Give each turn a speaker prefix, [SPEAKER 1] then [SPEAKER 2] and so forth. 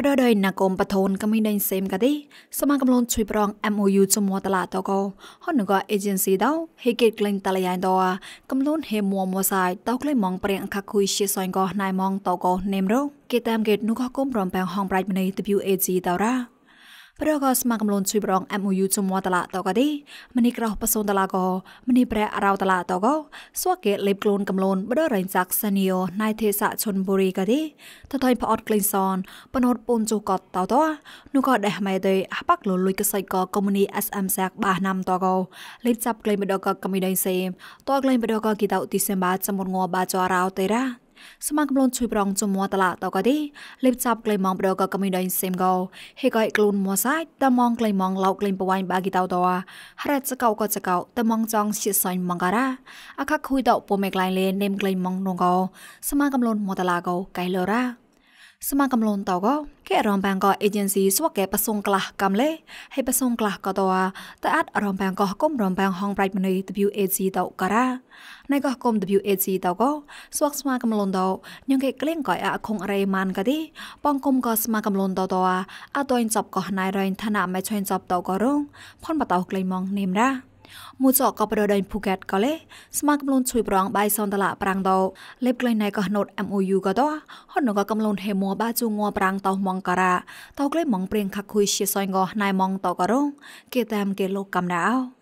[SPEAKER 1] បដរដោយណាកុំបថូនក៏មិនដេញសេមកាទេសមាកំឡូនជួយប្រង MOU ជាមួយតឡាតកោហនក៏ agency ដោហេកេក្លែងតលាយដោកំឡូនហេមួមួសាយតោក្លែងម៉ងព្រៀងខាគុយជាសយក៏ណៃម៉ងតកោនេមរោគេតាមគេនោះក៏គុំរំបែងហងប្រាច់មនី WAG តរ៉ាប្រកស្មាកំលូនជួយប្រង MOU ជំនួតឡាតកទេមនីក្រោះបសូនតឡាកមនីប្រែរៅតឡាតកសួកេលេបខ្លួនកំលូនបដរែងសាក់សានីយោណៃទេសៈឈុនបុរីកទេតតៃផអត់ក្លេងសនបណូតពូនជូកតតតនោះក៏ដេះម៉ែទេអបាក់លលុយកសៃកកុំនី SM សាក់បាណាំតកលេបចាប់ក្លេងបដកកមីដៃសេមតក្លេងបដកគីតោទីសេមបាចមុនងបាចរៅតេរ៉ាស្មាកំលូនជួយប្រងជំមួតឡាតកទេលេបចាប់ក្លែងម៉ងប្រដកកមីដៃសេមកោហេកៃក្លូនមួសាច់តាមងក្លែងម៉ងឡោក្លែងបវ៉ៃបាគីតោតោហរ៉ាចកោកចកោតាមងចងជាសាញ់ម៉ងការ៉ាអខខុយតោពមេក្លែងលេនេមក្លែងម៉ងនងកោស្មាកំលូនមួតឡាកោកៃលរ៉ាสมากําลนตอก็แกรอมแปงก็เอเจนซี่สวกแกประสงกลากําเลให้ประสงกลาก็ตัวแต่อัดรอมแปงก็ก้มรอมแปงห้องไบรท์มณี WAC ตอกระในก็ก้ม WAC ตอก็สวกสมากําลนตอยังแกเกลี้ยงก่อยอะคงอะไรมันก็ดิปองก้มก็สมากําลนตอตัวอะตัวอินจบก็นายรอยธนาไม่ช่วยจบตอก็รุ่งพ่นปะตอเกลยมองเนมราមួចកបដដៃភូកេតកលេស្មាកំលូនជួយប្រងបាយសនតឡាប្រាំងដោលេបក្លែងណៃកោណូត MOU កដោហនកកំលូនហេមួបាជូងัวប្រាំងតោម៉ងការ៉ាតោក្លែងម៉ងព្រៀងខាក់ខុយជាសយងោណៃម៉ងតោករងគេតាមគេលោកកំដៅ